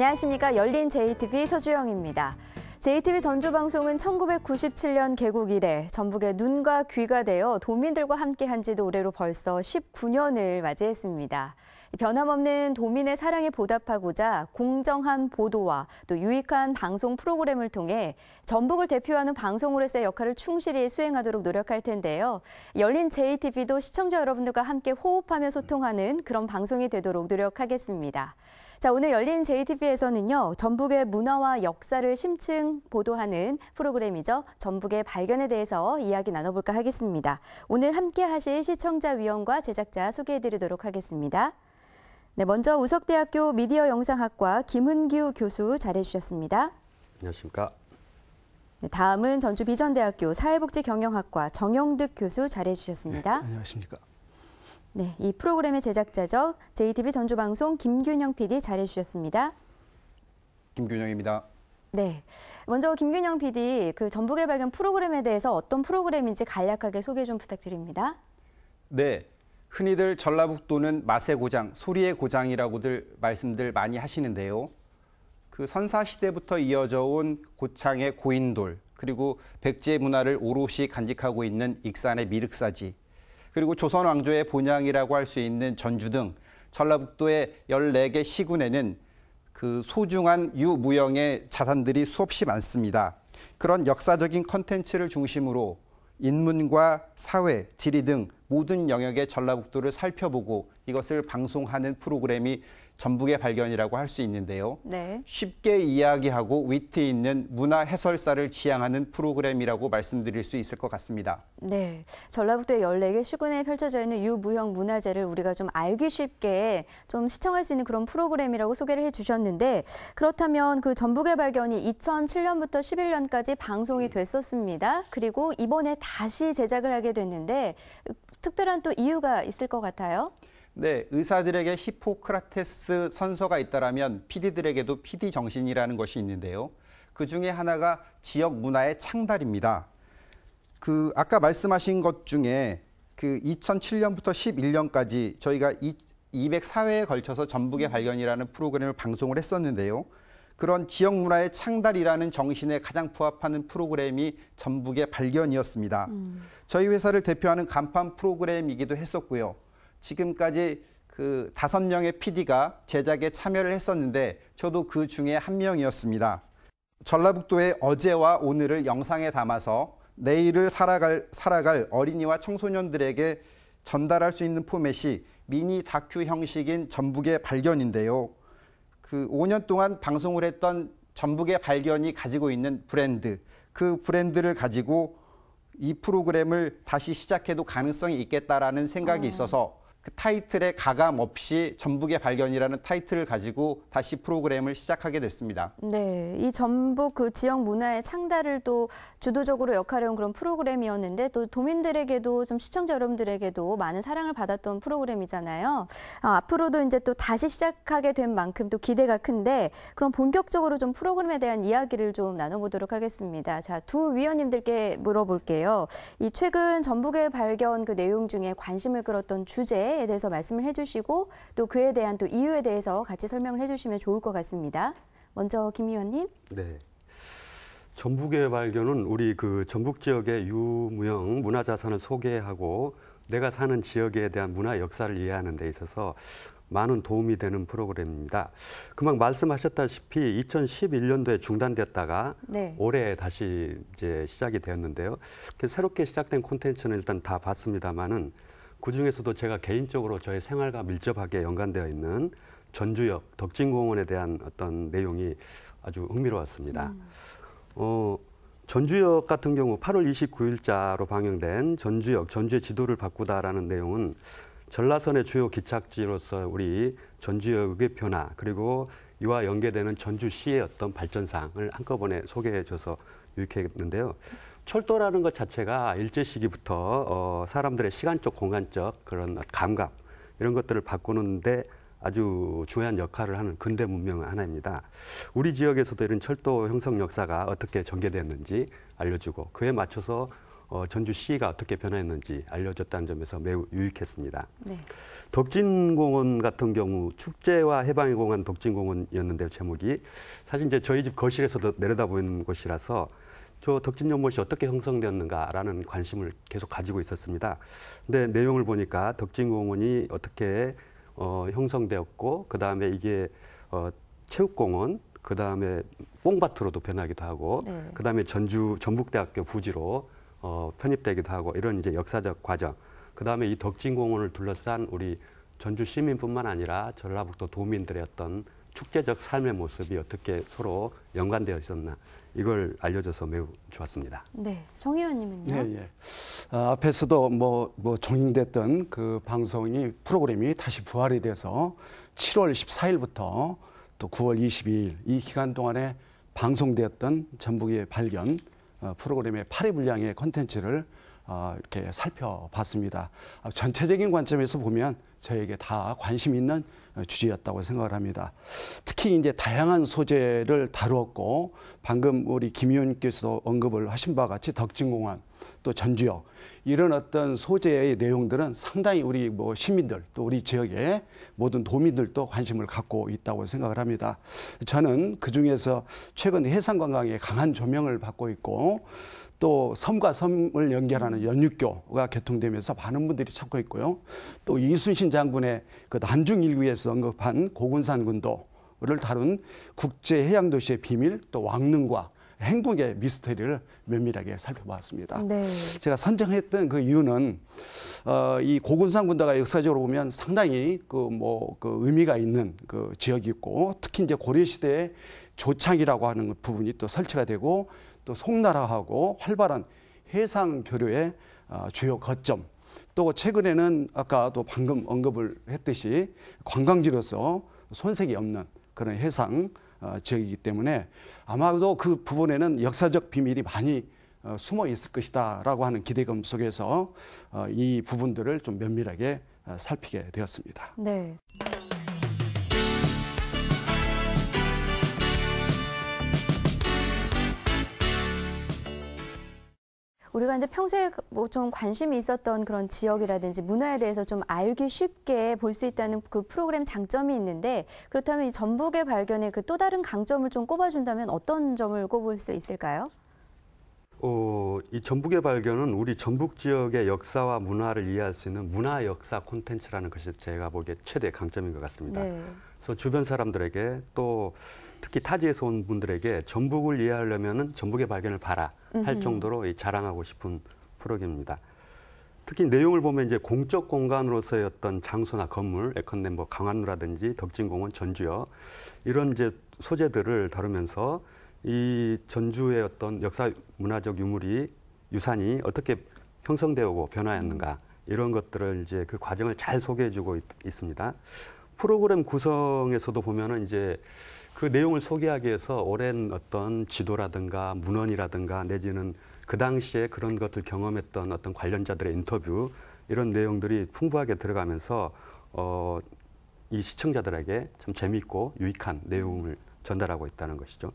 안녕하십니까. 열린 JTV 서주영입니다. JTV 전주방송은 1997년 개국 이래 전북의 눈과 귀가 되어 도민들과 함께한 지도 올해로 벌써 19년을 맞이했습니다. 변함없는 도민의 사랑에 보답하고자 공정한 보도와 또 유익한 방송 프로그램을 통해 전북을 대표하는 방송으로서의 역할을 충실히 수행하도록 노력할 텐데요. 열린 JTV도 시청자 여러분들과 함께 호흡하며 소통하는 그런 방송이 되도록 노력하겠습니다. 자, 오늘 열린 j t v c 에서는요 전북의 문화와 역사를 심층 보도하는 프로그램이죠. 전북의 발견에 대해서 이야기 나눠볼까 하겠습니다. 오늘 함께 하실 시청자위원과 제작자 소개해드리도록 하겠습니다. 네, 먼저 우석대학교 미디어 영상학과 김은규 교수 잘해주셨습니다 안녕하십니까. 네, 다음은 전주 비전대학교 사회복지경영학과 정영득 교수 잘해주셨습니다 네, 안녕하십니까. 네, 이 프로그램의 제작자죠. JTB 전주방송 김균영 PD 잘해주셨습니다. 김균영입니다. 네. 먼저 김균영 PD, 그 전북의 발견 프로그램에 대해서 어떤 프로그램인지 간략하게 소개 좀 부탁드립니다. 네. 흔히들 전라북도는 맛의 고장, 소리의 고장이라고들 말씀들 많이 하시는데요. 그 선사 시대부터 이어져 온 고창의 고인돌, 그리고 백제 문화를 오롯이 간직하고 있는 익산의 미륵사지, 그리고 조선 왕조의 본향이라고 할 수 있는 전주 등 전라북도의 14개 시군에는 그 소중한 유무형의 자산들이 수없이 많습니다. 그런 역사적인 컨텐츠를 중심으로 인문과 사회, 지리 등 모든 영역의 전라북도를 살펴보고 이것을 방송하는 프로그램이 전북의 발견이라고 할 수 있는데요. 네. 쉽게 이야기하고 위트 있는 문화 해설사를 지향하는 프로그램이라고 말씀드릴 수 있을 것 같습니다. 네. 전라북도의 14개 시군에 펼쳐져 있는 유무형 문화재를 우리가 좀 알기 쉽게 좀 시청할 수 있는 그런 프로그램이라고 소개를 해 주셨는데 그렇다면 그 전북의 발견이 2007년부터 11년까지 방송이 됐었습니다. 그리고 이번에 다시 제작을 하게 됐는데 특별한 또 이유가 있을 것 같아요. 네, 의사들에게 히포크라테스 선서가 있다라면 PD들에게도 PD 정신이라는 것이 있는데요. 그 중에 하나가 지역 문화의 창달입니다. 그 아까 말씀하신 것 중에 그 2007년부터 11년까지 저희가 204회에 걸쳐서 전북의 음. 발견이라는 프로그램을 방송을 했었는데요. 그런 지역 문화의 창달이라는 정신에 가장 부합하는 프로그램이 전북의 발견이었습니다. 음. 저희 회사를 대표하는 간판 프로그램이기도 했었고요. 지금까지 그 다섯 명의 PD가 제작에 참여를 했었는데 저도 그 중에 한 명이었습니다. 전라북도의 어제와 오늘을 영상에 담아서 내일을 살아갈, 살아갈 어린이와 청소년들에게 전달할 수 있는 포맷이 미니 다큐 형식인 전북의 발견인데요. 그 5년 동안 방송을 했던 전북의 발견이 가지고 있는 브랜드, 그 브랜드를 가지고 이 프로그램을 다시 시작해도 가능성이 있겠다라는 생각이 어. 있어서 그 타이틀에 가감 없이 전북의 발견이라는 타이틀을 가지고 다시 프로그램을 시작하게 됐습니다. 네, 이 전북 그 지역 문화의 창달을 또 주도적으로 역할해온 그런 프로그램이었는데 또 도민들에게도 좀 시청자 여러분들에게도 많은 사랑을 받았던 프로그램이잖아요. 아, 앞으로도 이제 또 다시 시작하게 된 만큼 또 기대가 큰데 그럼 본격적으로 좀 프로그램에 대한 이야기를 좀 나눠보도록 하겠습니다. 자, 두 위원님들께 물어볼게요. 이 최근 전북의 발견 그 내용 중에 관심을 끌었던 주제 사례에 대해서 말씀을 해주시고 또 그에 대한 또 이유에 대해서 같이 설명을 해주시면 좋을 것 같습니다. 먼저 김 의원님. 네. 전북의 발견은 우리 그 전북 지역의 유무형 문화자산을 소개하고 내가 사는 지역에 대한 문화 역사를 이해하는 데 있어서 많은 도움이 되는 프로그램입니다. 금방 말씀하셨다시피 2011년도에 중단됐다가 네. 올해 다시 이제 시작이 되었는데요. 새롭게 시작된 콘텐츠는 일단 다 봤습니다만은 그중에서도 제가 개인적으로 저의 생활과 밀접하게 연관되어 있는 전주역 덕진공원에 대한 어떤 내용이 아주 흥미로웠습니다. 음. 어, 전주역 같은 경우 8월 29일자로 방영된 전주역 전주의 지도를 바꾸다라는 내용은 전라선의 주요 기착지로서 우리 전주역의 변화 그리고 이와 연계되는 전주시의 어떤 발전상을 한꺼번에 소개해줘서 유익했는데요. 철도라는 것 자체가 일제 시기부터 어, 사람들의 시간적, 공간적 그런 감각 이런 것들을 바꾸는데 아주 중요한 역할을 하는 근대 문명 하나입니다. 우리 지역에서도 이런 철도 형성 역사가 어떻게 전개됐는지 알려주고 그에 맞춰서 어, 전주시가 어떻게 변화했는지 알려줬다는 점에서 매우 유익했습니다. 네. 덕진공원 같은 경우 축제와 해방의 공원 덕진공원이었는데 요 제목이 사실 이제 저희 집 거실에서도 내려다보이는 곳이라서 저 덕진연못이 어떻게 형성되었는가라는 관심을 계속 가지고 있었습니다. 근데 내용을 보니까 덕진공원이 어떻게 어, 형성되었고 그 다음에 이게 어, 체육공원, 그 다음에 뽕밭으로도 변하기도 하고 네. 그 다음에 전주 전북대학교 부지로 어, 편입되기도 하고 이런 이제 역사적 과정. 그 다음에 이 덕진공원을 둘러싼 우리 전주 시민뿐만 아니라 전라북도 도민들의 어떤 축제적 삶의 모습이 어떻게 서로 연관되어 있었나 이걸 알려줘서 매우 좋았습니다. 네, 정 의원님은요? 네, 예. 예. 아, 앞에서도 뭐, 뭐 종영됐던 그 방송이 프로그램이 다시 부활이 돼서 7월 14일부터 또 9월 22일 이 기간 동안에 방송되었던 전북의 발견 어, 프로그램의 8회 분량의 컨텐츠를 어, 이렇게 살펴봤습니다. 아, 전체적인 관점에서 보면 저에게 다 관심 있는 어, 주제였다고 생각을 합니다. 특히 이제 다양한 소재를 다루었고 방금 우리 김 의원께서도 언급을 하신 바와 같이 덕진공항 또 전주역 이런 어떤 소재의 내용들은 상당히 우리 뭐 시민들 또 우리 지역의 모든 도민들도 관심을 갖고 있다고 생각을 합니다. 저는 그 중에서 최근 해상관광의 강한 조명을 받고 있고 또 섬과 섬을 연결하는 연육교가 개통되면서 많은 분들이 찾고 있고요. 또 이순신 장군의 그 난중 일기에서 언급한 고군산군도를 다룬 국제 해양 도시의 비밀 또 왕릉과 행국의 미스터리를 면밀하게 살펴보았습니다. 네. 제가 선정했던 그 이유는 어, 이 고군산 군도가 역사적으로 보면 상당히 그 뭐그 뭐 그 의미가 있는 그 지역이 있고 특히 이제 고려 시대에 조창이라고 하는 부분이 또 설치가 되고 또 송나라하고 활발한 해상 교류의 아, 주요 거점 또 최근에는 아까 또 방금 언급을 했듯이 관광지로서 손색이 없는 그런 해상 아, 지역이기 때문에 아마도 그 부분에는 역사적 비밀이 많이 어, 숨어 있을 것이다라고 하는 기대감 속에서 어, 이 부분들을 좀 면밀하게 아, 살피게 되었습니다. 네. 우리가 이제 평소에 뭐 좀 관심이 있었던 그런 지역이라든지 문화에 대해서 좀 알기 쉽게 볼 수 있다는 그 프로그램 장점이 있는데 그렇다면 전북의 발견의 그또 다른 강점을 좀 꼽아준다면 어떤 점을 꼽을 수 있을까요? 어, 이 전북의 발견은 우리 전북 지역의 역사와 문화를 이해할 수 있는 문화 역사 콘텐츠라는 것이 제가 보기에 최대 강점인 것 같습니다. 네. 그래서 주변 사람들에게 또 특히 타지에서 온 분들에게 전북을 이해하려면 전북의 발견을 봐라 할 정도로 자랑하고 싶은 프로그램입니다. 특히 내용을 보면 이제 공적 공간으로서의 어떤 장소나 건물, 예컨대 뭐 강안루라든지 덕진공원, 전주요 이런 이제 소재들을 다루면서 이 전주의 어떤 역사 문화적 유물이 유산이 어떻게 형성되고 변화했는가 음. 이런 것들을 이제 그 과정을 잘 소개해주고 있습니다. 프로그램 구성에서도 보면은 이제 그 내용을 소개하기 위해서 오랜 어떤 지도라든가 문헌이라든가 내지는 그 당시에 그런 것들 경험했던 어떤 관련자들의 인터뷰 이런 내용들이 풍부하게 들어가면서 어, 이 시청자들에게 참 재미있고 유익한 내용을 전달하고 있다는 것이죠.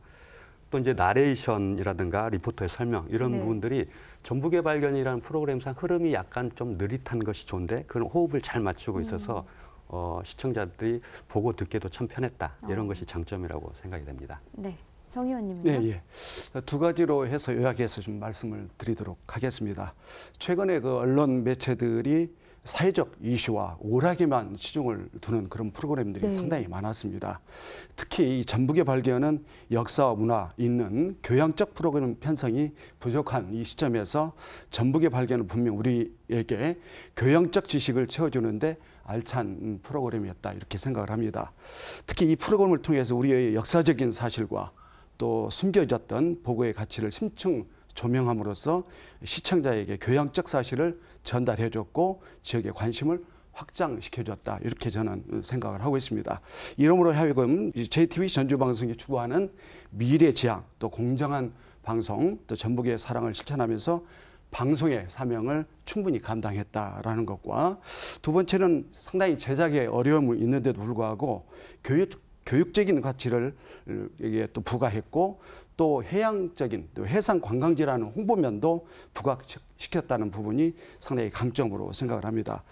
또 이제 나레이션이라든가 리포터의 설명 이런 네. 부분들이 전북의 발견이라는 프로그램상 흐름이 약간 좀 느릿한 것이 좋은데 그런 호흡을 잘 맞추고 음. 있어서 음. 어, 시청자들이 보고 듣기도 참 편했다. 어. 이런 것이 장점이라고 생각이 됩니다. 네. 정 의원님은요? 네, 예. 두 가지로 해서 요약해서 좀 말씀을 드리도록 하겠습니다. 최근에 그 언론 매체들이 사회적 이슈와 오락에만 시중을 두는 그런 프로그램들이 네. 상당히 많았습니다. 특히 이 전북의 발견은 역사와 문화 있는 교양적 프로그램 편성이 부족한 이 시점에서 전북의 발견은 분명 우리에게 교양적 지식을 채워주는데 알찬 프로그램이었다 이렇게 생각을 합니다. 특히 이 프로그램을 통해서 우리의 역사적인 사실과 또 숨겨졌던 보고의 가치를 심층 조명함으로써 시청자에게 교양적 사실을 전달해 줬고 지역의 관심을 확장시켜 줬다 이렇게 저는 생각을 하고 있습니다. 이러므로 하여금 j t b 전주방송이 추구하는 미래 지향 또 공정한 방송 또 전북의 사랑을 실천하면서 방송의 사명을 충분히 감당했다라는 것과 두 번째는 상당히 제작에 어려움이 있는데도 불구하고 교육, 교육적인 가치를 여기에 또 부과했고 또 해양적인 또 해상 관광지라는 홍보면도 부각시켰다는 부분이 상당히 강점으로 생각을 합니다.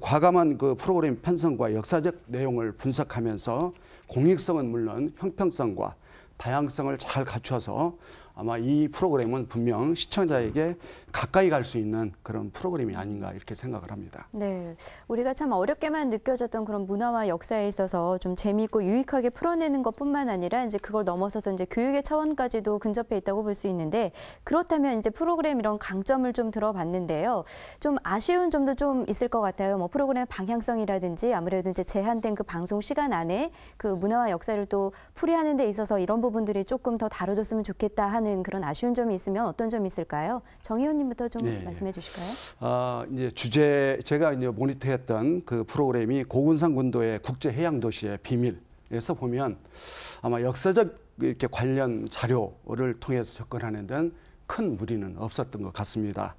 과감한 그 프로그램 편성과 역사적 내용을 분석하면서 공익성은 물론 형평성과 다양성을 잘 갖춰서 아마 이 프로그램은 분명 시청자에게 가까이 갈 수 있는 그런 프로그램이 아닌가 이렇게 생각을 합니다. 네. 우리가 참 어렵게만 느껴졌던 그런 문화와 역사에 있어서 좀 재미있고 유익하게 풀어내는 것뿐만 아니라 이제 그걸 넘어서서 이제 교육의 차원까지도 근접해 있다고 볼 수 있는데 그렇다면 이제 프로그램 이런 강점을 좀 들어봤는데요. 좀 아쉬운 점도 좀 있을 것 같아요. 뭐 프로그램 방향성이라든지 아무래도 이제 제한된 그 방송 시간 안에 그 문화와 역사를 또 풀이하는 데 있어서 이런 부분들이 조금 더 다뤄졌으면 좋겠다 하는 하는 그런 아쉬운 점이 있으면 어떤 점이 있을까요? 정 의원님부터 좀 네. 말씀해 주실까요? 아, 이제 주제 제가 이제 모니터했던 그 프로그램이 고군산 군도의 국제 해양 도시의 비밀에서 보면 아마 역사적 이렇게 관련 자료를 통해서 접근하는 데는 큰 무리는 없었던 것 같습니다.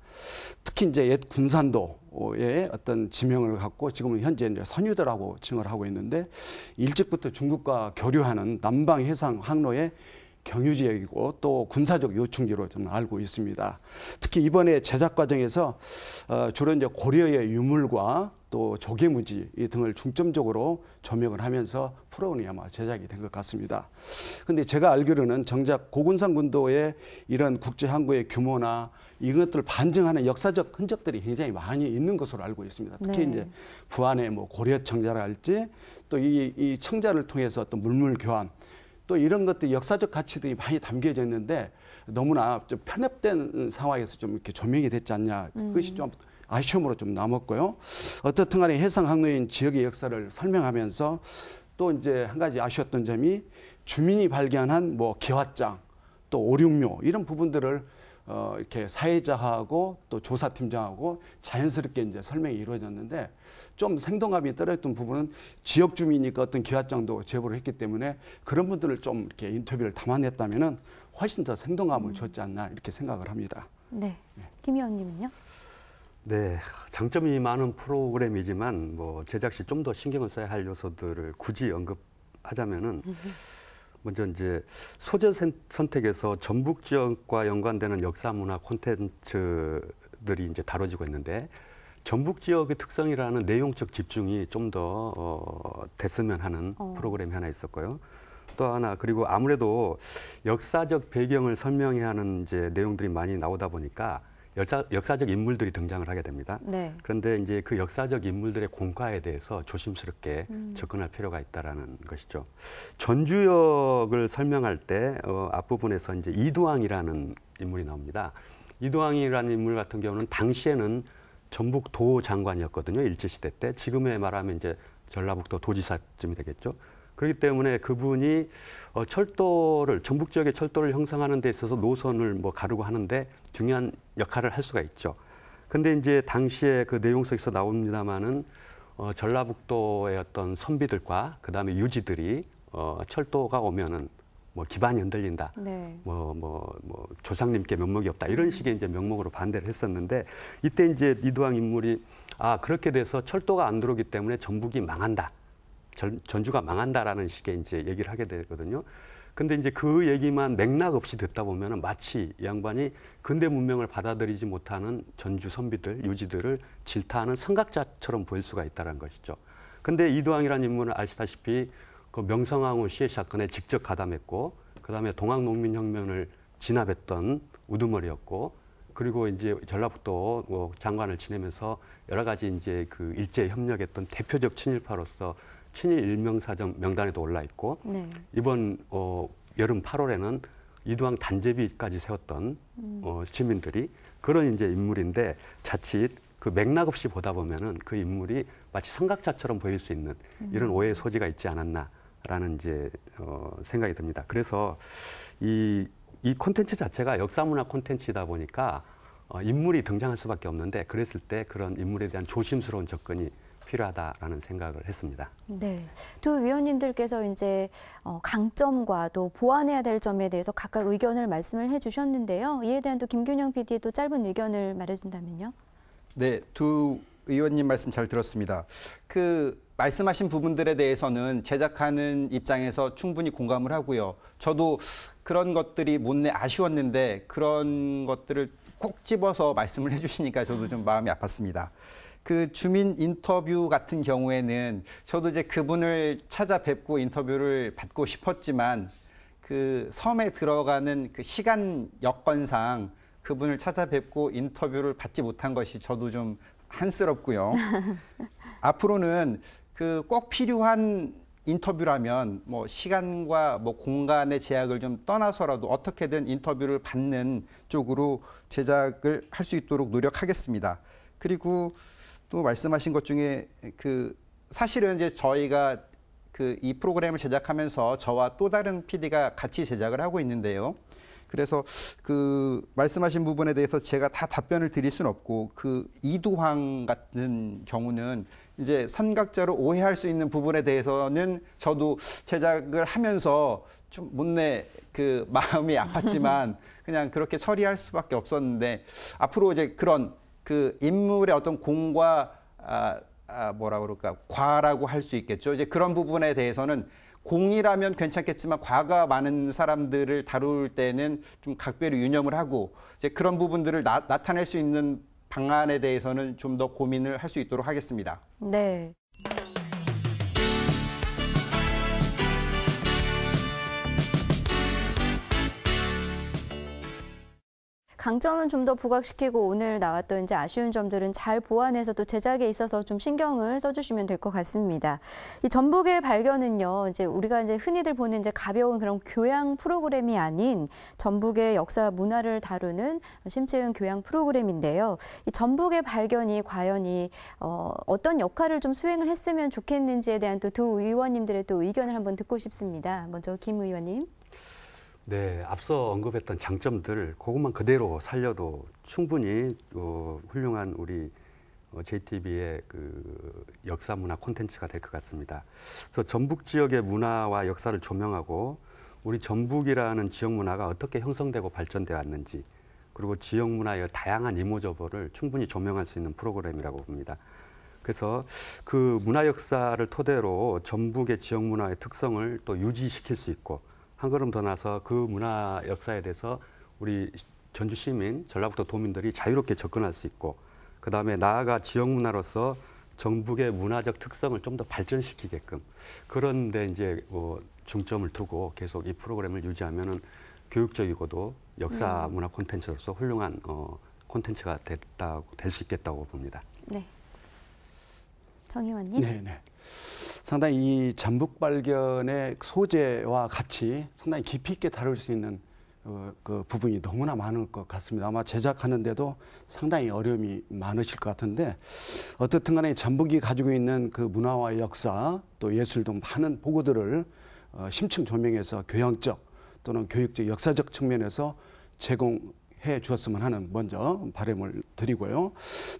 특히 이제 옛 군산도의 어떤 지명을 갖고 지금은 현재 이제 선유도라고 칭을 하고 있는데 일찍부터 중국과 교류하는 남방 해상 항로의 경유지역이고 또 군사적 요충지로 좀 알고 있습니다. 특히 이번에 제작 과정에서 어, 주로 이제 고려의 유물과 또 조개무지 등을 중점적으로 조명을 하면서 프로그램이 아마 제작이 된 것 같습니다. 근데 제가 알기로는 정작 고군산 군도의 이런 국제 항구의 규모나 이것들 반증하는 역사적 흔적들이 굉장히 많이 있는 것으로 알고 있습니다. 특히 네. 이제 부안의 뭐 고려 청자랄지 또 이 청자를 통해서 어떤 물물 교환 또 이런 것들 역사적 가치들이 많이 담겨져 있는데 너무나 좀 편협된 상황에서 좀 이렇게 조명이 됐지 않냐 그것이 음. 좀 아쉬움으로 좀 남았고요. 어떻든 간에 해상 항로인 지역의 역사를 설명하면서 또 이제 한 가지 아쉬웠던 점이 주민이 발견한 뭐 기와장 또 오륙묘 이런 부분들을 어, 이렇게 사회자하고 또 조사팀장하고 자연스럽게 이제 설명이 이루어졌는데 좀 생동감이 떨어졌던 부분은 지역 주민이니까 어떤 기화장도 제보를 했기 때문에 그런 분들을 좀 이렇게 인터뷰를 담아냈다면은 훨씬 더 생동감을 음. 줬지 않나 이렇게 생각을 합니다. 네. 네. 김 의원님은요? 네, 장점이 많은 프로그램이지만 뭐 제작 시좀 더 신경을 써야 할 요소들을 굳이 언급하자면은 먼저 이제 소재 선택에서 전북 지역과 연관되는 역사 문화 콘텐츠들이 이제 다뤄지고 있는데 전북 지역의 특성이라는 내용적 집중이 좀더 어, 됐으면 하는 어. 프로그램이 하나 있었고요. 또 하나 그리고 아무래도 역사적 배경을 설명해야 하는 이제 내용들이 많이 나오다 보니까 역사, 적 인물들이 등장을 하게 됩니다. 네. 그런데 이제 그 역사적 인물들의 공과에 대해서 조심스럽게 음. 접근할 필요가 있다라는 것이죠. 전주역을 설명할 때 어, 앞부분에서 이제 이두왕이라는 인물이 나옵니다. 이두왕이라는 인물 같은 경우는 당시에는 전북 도장관이었거든요. 일제시대 때. 지금에 말하면 이제 전라북도 도지사쯤이 되겠죠. 그렇기 때문에 그분이 어, 철도를 전북 지역의 철도를 형성하는 데 있어서 노선을 뭐 가르고 하는데 중요한 역할을 할 수가 있죠. 근데 이제 당시에 그내용속에서 나옵니다마는 어, 전라북도의 어떤 선비들과 그다음에 유지들이 어, 철도가 오면은 뭐 기반이 흔들린다. 네. 뭐, 뭐, 뭐, 조상님께 면목이 없다. 이런 음. 식의 이제 명목으로 반대를 했었는데, 이때 이제 이두왕 인물이, 아, 그렇게 돼서 철도가 안 들어오기 때문에 전북이 망한다. 전주가 망한다라는 식의 이제 얘기를 하게 되거든요. 근데 이제 그 얘기만 맥락 없이 듣다 보면은 마치 양반이 근대 문명을 받아들이지 못하는 전주 선비들, 유지들을 질타하는 선각자처럼 보일 수가 있다는 것이죠. 근데 이두왕이라는 인물은 아시다시피 그 명성황후 시해 사건에 직접 가담했고, 그 다음에 동학농민혁명을 진압했던 우두머리였고, 그리고 이제 전라북도 뭐 장관을 지내면서 여러 가지 이제 그 일제 협력했던 대표적 친일파로서 친일 일명사정 명단에도 올라 있고 네. 이번 어, 여름 8월에는 이두항 단제비까지 세웠던 음. 어, 시민들이 그런 이제 인물인데 자칫 그 맥락 없이 보다 보면은 그 인물이 마치 삼각자처럼 보일 수 있는 음. 이런 오해의 소지가 있지 않았나라는 이제 어, 생각이 듭니다. 그래서 이, 이 콘텐츠 자체가 역사문화 콘텐츠이다 보니까 어, 인물이 등장할 수밖에 없는데 그랬을 때 그런 인물에 대한 조심스러운 접근이 필요하다라는 생각을 했습니다. 네, 두 위원님들께서 이제 어, 강점과 또 보완해야 될 점에 대해서 각각 의견을 말씀을 해주셨는데요. 이에 대한 또 김균영 PD의 또 짧은 의견을 말해준다면요. 네, 두 의원님 말씀 잘 들었습니다. 그 말씀하신 부분들에 대해서는 제작하는 입장에서 충분히 공감을 하고요. 저도 그런 것들이 못내 아쉬웠는데 그런 것들을 콕 집어서 말씀을 해주시니까 저도 좀 마음이 아팠습니다. 그 주민 인터뷰 같은 경우에는 저도 이제 그분을 찾아뵙고 인터뷰를 받고 싶었지만 그 섬에 들어가는 그 시간 여건상 그분을 찾아뵙고 인터뷰를 받지 못한 것이 저도 좀 한스럽고요. 앞으로는 그 꼭 필요한 인터뷰라면 뭐 시간과 뭐 공간의 제약을 좀 떠나서라도 어떻게든 인터뷰를 받는 쪽으로 제작을 할 수 있도록 노력하겠습니다. 그리고 또 말씀하신 것 중에 그 사실은 이제 저희가 그 이 프로그램을 제작하면서 저와 또 다른 PD가 같이 제작을 하고 있는데요. 그래서 그 말씀하신 부분에 대해서 제가 다 답변을 드릴 수 없고 그 이두황 같은 경우는 이제 선각자로 오해할 수 있는 부분에 대해서는 저도 제작을 하면서 좀 못내 그 마음이 아팠지만 그냥 그렇게 처리할 수밖에 없었는데 앞으로 이제 그런 그 인물의 어떤 공과 아, 아 뭐라 그럴까 과라고 할 수 있겠죠. 이제 그런 부분에 대해서는 공이라면 괜찮겠지만 과가 많은 사람들을 다룰 때는 좀 각별히 유념을 하고 이제 그런 부분들을 나, 타낼수 있는 방안에 대해서는 좀 더 고민을 할 수 있도록 하겠습니다. 네. 강점은 좀 더 부각시키고 오늘 나왔던 이제 아쉬운 점들은 잘 보완해서 또 제작에 있어서 좀 신경을 써주시면 될 것 같습니다. 이 전북의 발견은요, 이제 우리가 이제 흔히들 보는 이제 가벼운 그런 교양 프로그램이 아닌 전북의 역사 문화를 다루는 심층 교양 프로그램인데요. 이 전북의 발견이 과연 이 어, 어떤 역할을 좀 수행을 했으면 좋겠는지에 대한 또 두 의원님들의 또 의견을 한번 듣고 싶습니다. 먼저 김 의원님. 네, 앞서 언급했던 장점들 그것만 그대로 살려도 충분히 어, 훌륭한 우리 어, JTB의 그 역사 문화 콘텐츠가 될 것 같습니다. 그래서 전북 지역의 문화와 역사를 조명하고 우리 전북이라는 지역 문화가 어떻게 형성되고 발전되어 왔는지 그리고 지역 문화의 다양한 이모저버를 충분히 조명할 수 있는 프로그램이라고 봅니다. 그래서 그 문화 역사를 토대로 전북의 지역 문화의 특성을 또 유지시킬 수 있고 한 걸음 더 나서 그 문화 역사에 대해서 우리 전주 시민, 전라북도 도민들이 자유롭게 접근할 수 있고 그다음에 나아가 지역 문화로서 전북의 문화적 특성을 좀 더 발전시키게끔 그런 데 이제 뭐 중점을 두고 계속 이 프로그램을 유지하면은 교육적이고도 역사 음. 문화 콘텐츠로서 훌륭한 어 콘텐츠가 됐다고 될 수 있겠다고 봅니다. 네. 정의원님. 네, 네. 상당히 이 잠복 발견의 소재와 같이 상당히 깊이 있게 다룰 수 있는 어, 그 부분이 너무나 많을 것 같습니다. 아마 제작하는데도 상당히 어려움이 많으실 것 같은데 어떻든 간에 전북이 가지고 있는 그 문화와 역사 또 예술 등 많은 보고들을 어, 심층 조명해서 교양적 또는 교육적 역사적 측면에서 제공 해 주었으면 하는 먼저 바람을 드리고요.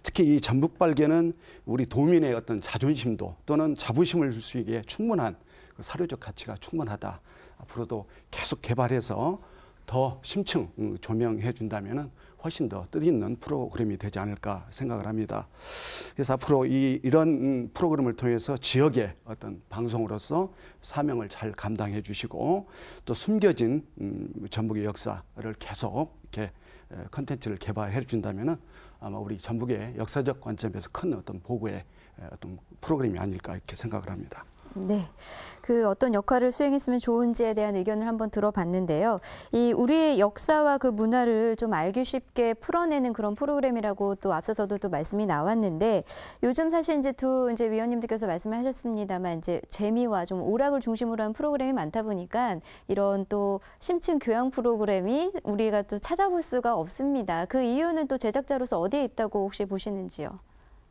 특히 이 전북 발견는 우리 도민의 어떤 자존심도 또는 자부심을 줄 수 있게 충분한 그 사료적 가치가 충분하다. 앞으로도 계속 개발해서 더 심층 음, 조명해 준다면 훨씬 더 뜻있는 프로그램이 되지 않을까 생각을 합니다. 그래서 앞으로 이, 이런 음, 프로그램을 통해서 지역의 어떤 방송으로서 사명을 잘 감당해 주시고 또 숨겨진 음, 전북의 역사를 계속 이렇게 컨텐츠를 개발해 준다면 아마 우리 전북의 역사적 관점에서 큰 어떤 보고의 어떤 프로그램이 아닐까 이렇게 생각을 합니다. 네. 그 어떤 역할을 수행했으면 좋은지에 대한 의견을 한번 들어봤는데요. 이 우리의 역사와 그 문화를 좀 알기 쉽게 풀어내는 그런 프로그램이라고 또 앞서서도 또 말씀이 나왔는데 요즘 사실 이제 두 이제 위원님들께서 말씀하셨습니다만 을 이제 재미와 좀 오락을 중심으로 한 프로그램이 많다 보니까 이런 또 심층 교양 프로그램이 우리가 또 찾아볼 수가 없습니다. 그 이유는 또 제작자로서 어디에 있다고 혹시 보시는지요?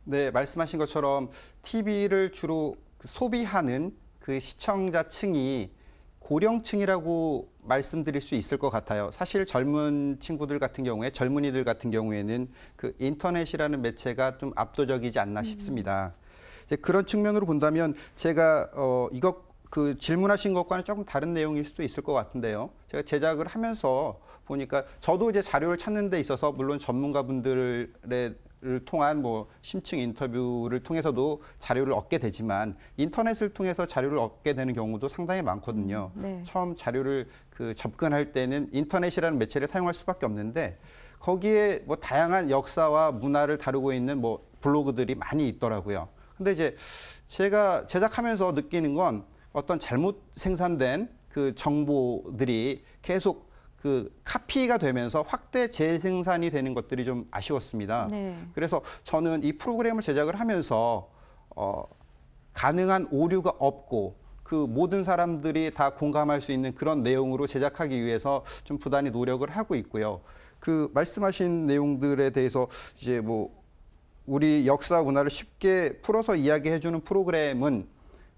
네, 말씀하신 것처럼 TV를 주로 그 소비하는 그 시청자층이 고령층이라고 말씀드릴 수 있을 것 같아요. 사실 젊은 친구들 같은 경우에 젊은이들 같은 경우에는 그 인터넷이라는 매체가 좀 압도적이지 않나 음. 싶습니다. 이제 그런 측면으로 본다면 제가 어 이거 그 질문하신 것과는 조금 다른 내용일 수도 있을 것 같은데요. 제가 제작을 하면서 보니까 저도 이제 자료를 찾는 데 있어서 물론 전문가분들의 를 통한 뭐 심층 인터뷰를 통해서도 자료를 얻게 되지만 인터넷을 통해서 자료를 얻게 되는 경우도 상당히 많거든요. 음, 네. 처음 자료를 그 접근할 때는 인터넷이라는 매체를 사용할 수밖에 없는데 거기에 뭐 다양한 역사와 문화를 다루고 있는 뭐 블로그들이 많이 있더라고요. 근데 이제 제가 제작하면서 느끼는 건 어떤 잘못 생산된 그 정보들이 계속 그 카피가 되면서 확대 재생산이 되는 것들이 좀 아쉬웠습니다. 네. 그래서 저는 이 프로그램을 제작을 하면서 어, 가능한 오류가 없고 그 모든 사람들이 다 공감할 수 있는 그런 내용으로 제작하기 위해서 좀 부단히 노력을 하고 있고요. 그 말씀하신 내용들에 대해서 이제 뭐 우리 역사 문화를 쉽게 풀어서 이야기해주는 프로그램은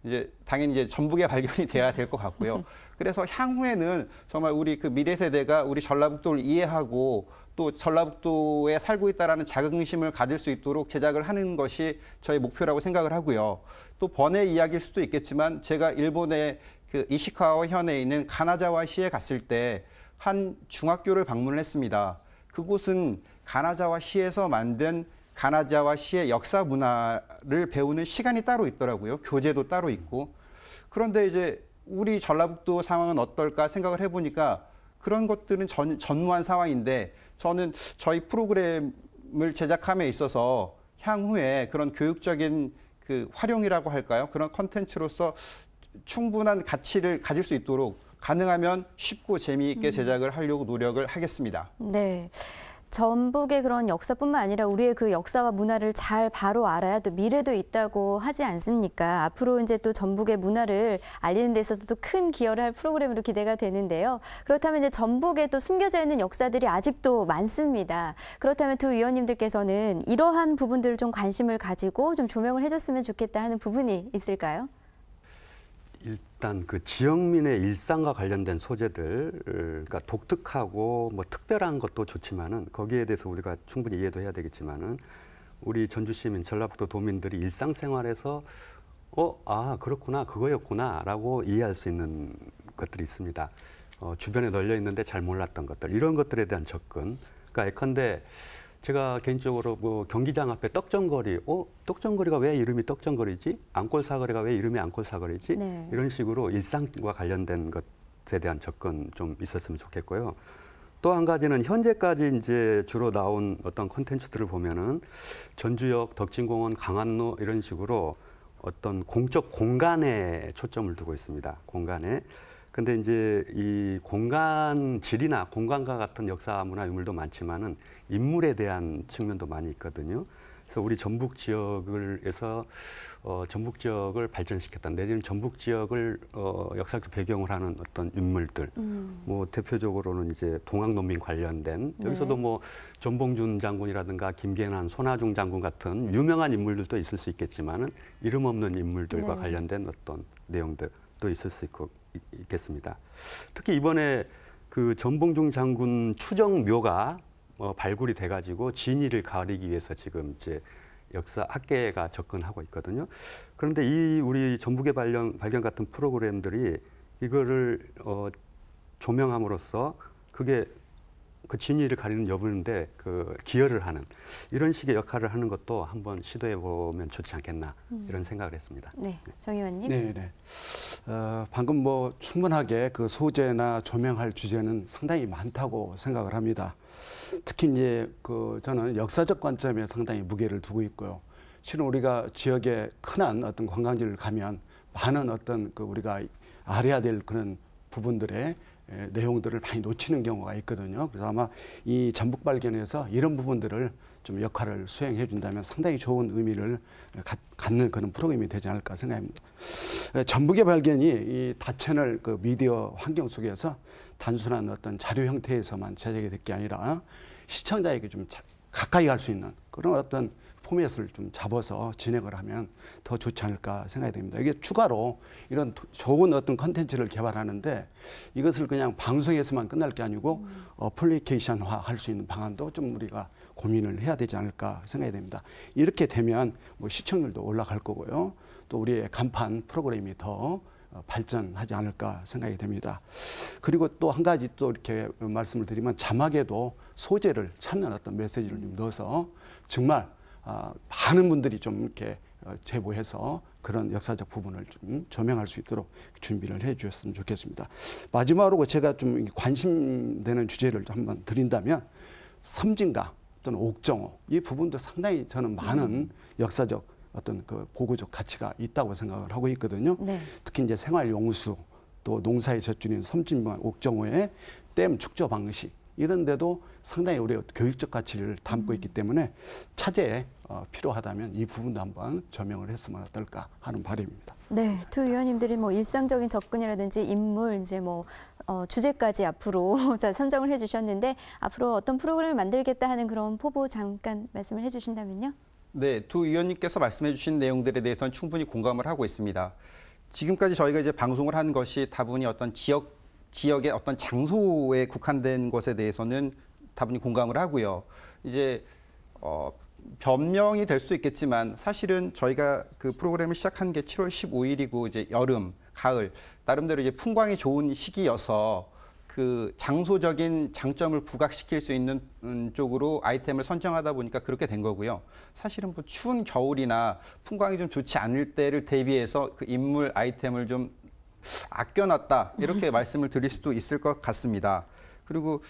이제 당연히 이제 전북의 발견이 돼야 될 것 같고요. 그래서 향후에는 정말 우리 그 미래 세대가 우리 전라북도를 이해하고 또 전라북도에 살고 있다라는 자긍심을 가질 수 있도록 제작을 하는 것이 저희 목표라고 생각을 하고요. 또 번외 이야기일 수도 있겠지만 제가 일본의 그 이시카와 현에 있는 가나자와 시에 갔을 때 한 중학교를 방문을 했습니다. 그곳은 가나자와 시에서 만든 가나자와 시의 역사 문화를 배우는 시간이 따로 있더라고요. 교재도 따로 있고. 그런데 이제 우리 전라북도 상황은 어떨까 생각을 해보니까 그런 것들은 전, 전무한 상황인데 저는 저희 프로그램을 제작함에 있어서 향후에 그런 교육적인 그 활용이라고 할까요? 그런 컨텐츠로서 충분한 가치를 가질 수 있도록 가능하면 쉽고 재미있게 음. 제작을 하려고 노력을 하겠습니다. 네. 전북의 그런 역사뿐만 아니라 우리의 그 역사와 문화를 잘 바로 알아야 또 미래도 있다고 하지 않습니까? 앞으로 이제 또 전북의 문화를 알리는 데 있어서도 큰 기여를 할 프로그램으로 기대가 되는데요. 그렇다면 이제 전북에 또 숨겨져 있는 역사들이 아직도 많습니다. 그렇다면 두 위원님들께서는 이러한 부분들을 좀 관심을 가지고 좀 조명을 해줬으면 좋겠다 하는 부분이 있을까요? 일단 그 지역민의 일상과 관련된 소재들, 그러니까 독특하고 뭐 특별한 것도 좋지만은 거기에 대해서 우리가 충분히 이해도 해야 되겠지만은 우리 전주 시민, 전라북도 도민들이 일상생활에서 어, 아, 그렇구나, 그거였구나, 라고 이해할 수 있는 것들이 있습니다. 어, 주변에 널려 있는데 잘 몰랐던 것들, 이런 것들에 대한 접근. 그러니까 예컨대 제가 개인적으로 뭐 경기장 앞에 떡전거리, 어 떡전거리가 왜 이름이 떡전거리지? 안골 사거리가 왜 이름이 안골 사거리지? 네. 이런 식으로 일상과 관련된 것에 대한 접근 좀 있었으면 좋겠고요. 또 한 가지는 현재까지 이제 주로 나온 어떤 콘텐츠들을 보면은 전주역, 덕진공원, 강한로 이런 식으로 어떤 공적 공간에 초점을 두고 있습니다. 공간에. 근데 이제 이 공간 질이나 공간과 같은 역사 문화 유물도 많지만은 인물에 대한 측면도 많이 있거든요. 그래서 우리 전북 지역을에서 어, 전북 지역을 발전시켰다 내지는 전북 지역을 어, 역사적 배경을 하는 어떤 인물들 음. 뭐 대표적으로는 이제 동학농민 관련된 네. 여기서도 뭐 전봉준 장군이라든가 김계난 손하중 장군 같은 유명한 인물들도 있을 수 있겠지만은 이름 없는 인물들과 네. 관련된 어떤 내용들도 있을 수 있고, 있겠습니다. 특히 이번에 그 전봉중 장군 추정묘가 어, 발굴이 돼가지고 진위를 가리기 위해서 지금 이제 역사 학계가 접근하고 있거든요. 그런데 이 우리 전북의 발견, 발견 같은 프로그램들이 이거를 어, 조명함으로써 그게 그 진위를 가리는 여부인데 그 기여를 하는 이런 식의 역할을 하는 것도 한번 시도해 보면 좋지 않겠나 음. 이런 생각을 했습니다. 네, 네. 정 의원님. 네, 네. 어, 방금 뭐 충분하게 그 소재나 조명할 주제는 상당히 많다고 생각을 합니다. 특히 이제 그 저는 역사적 관점에 상당히 무게를 두고 있고요. 실은 우리가 지역에 큰한 어떤 관광지를 가면 많은 어떤 그 우리가 알아야 될 그런 부분들의 내용들을 많이 놓치는 경우가 있거든요. 그래서 아마 이 전북 발견에서 이런 부분들을 좀 역할을 수행해 준다면 상당히 좋은 의미를 갖는 그런 프로그램이 되지 않을까 생각합니다. 전북의 발견이 이 다채널 그 미디어 환경 속에서 단순한 어떤 자료 형태에서만 제작이 될 게 아니라 시청자에게 좀 가까이 갈 수 있는 그런 어떤 포맷을 좀 잡아서 진행을 하면 더 좋지 않을까 생각이 됩니다. 이게 추가로 이런 좋은 어떤 컨텐츠를 개발하는데 이것을 그냥 방송에서만 끝날 게 아니고 음. 어플리케이션화 할 수 있는 방안도 좀 우리가 고민을 해야 되지 않을까 생각이 됩니다. 이렇게 되면 뭐 시청률도 올라갈 거고요. 또 우리의 간판 프로그램이 더 어, 발전하지 않을까 생각이 됩니다. 그리고 또 한 가지 또 이렇게 말씀을 드리면 자막에도 소재를 찾는 어떤 메시지를 좀 넣어서 정말 아, 많은 분들이 좀 이렇게 어, 제보해서 그런 역사적 부분을 좀 조명할 수 있도록 준비를 해 주셨으면 좋겠습니다. 마지막으로 제가 좀 관심되는 주제를 한번 드린다면 섬진강 또는 옥정호 이 부분도 상당히 저는 많은 음. 역사적 어떤 그 고고적 가치가 있다고 생각을 하고 있거든요. 네. 특히 이제 생활 용수 또농사에젖주는 섬진강 옥정호의 댐 축조 방식 이런 데도 상당히 우리 교육적 가치를 담고 있기 때문에 차제에 어, 필요하다면 이 부분도 한번 조명을 했으면 어떨까 하는 바람입니다. 네, 두 위원님들이 뭐 일상적인 접근이라든지 인물 이제 뭐 어, 주제까지 앞으로 선정을 해주셨는데 앞으로 어떤 프로그램을 만들겠다 하는 그런 포부 잠깐 말씀을 해주신다면요. 네, 두 위원님께서 말씀해주신 내용들에 대해서는 충분히 공감을 하고 있습니다. 지금까지 저희가 이제 방송을 한 것이 다분히 어떤 지역 지역의 어떤 장소에 국한된 것에 대해서는 다분히 공감을 하고요. 이제 어, 변명이 될 수도 있겠지만 사실은 저희가 그 프로그램을 시작한 게 7월 15일이고 이제 여름, 가을 나름대로 이제 풍광이 좋은 시기여서 그 장소적인 장점을 부각시킬 수 있는 음, 쪽으로 아이템을 선정하다 보니까 그렇게 된 거고요. 사실은 뭐 추운 겨울이나 풍광이 좀 좋지 않을 때를 대비해서 그 인물 아이템을 좀 아껴놨다 이렇게 음. 말씀을 드릴 수도 있을 것 같습니다. 그리고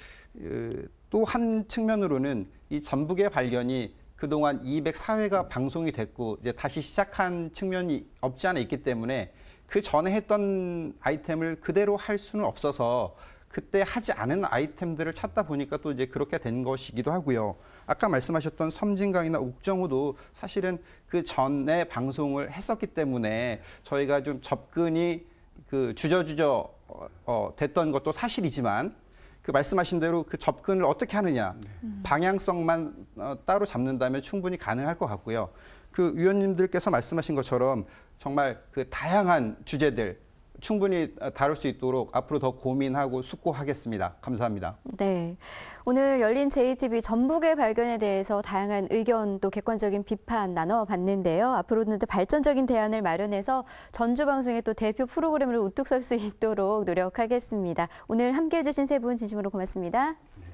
또 한 측면으로는 이 전북의 발견이 그동안 204회가 방송이 됐고 이제 다시 시작한 측면이 없지 않아 있기 때문에 그 전에 했던 아이템을 그대로 할 수는 없어서 그때 하지 않은 아이템들을 찾다 보니까 또 이제 그렇게 된 것이기도 하고요. 아까 말씀하셨던 섬진강이나 옥정호도 사실은 그 전에 방송을 했었기 때문에 저희가 좀 접근이 그 주저주저 어, 어, 됐던 것도 사실이지만 그 말씀하신 대로 그 접근을 어떻게 하느냐 네. 방향성만 어, 따로 잡는다면 충분히 가능할 것 같고요. 그 위원님들께서 말씀하신 것처럼 정말 그 다양한 주제들 충분히 다룰 수 있도록 앞으로 더 고민하고 숙고하겠습니다. 감사합니다. 네. 오늘 열린 JTB 전북의 발견에 대해서 다양한 의견도 객관적인 비판 나눠봤는데요. 앞으로는 또 발전적인 대안을 마련해서 전주방송의 또 대표 프로그램을 우뚝 설 수 있도록 노력하겠습니다. 오늘 함께해 주신 세 분 진심으로 고맙습니다. 네.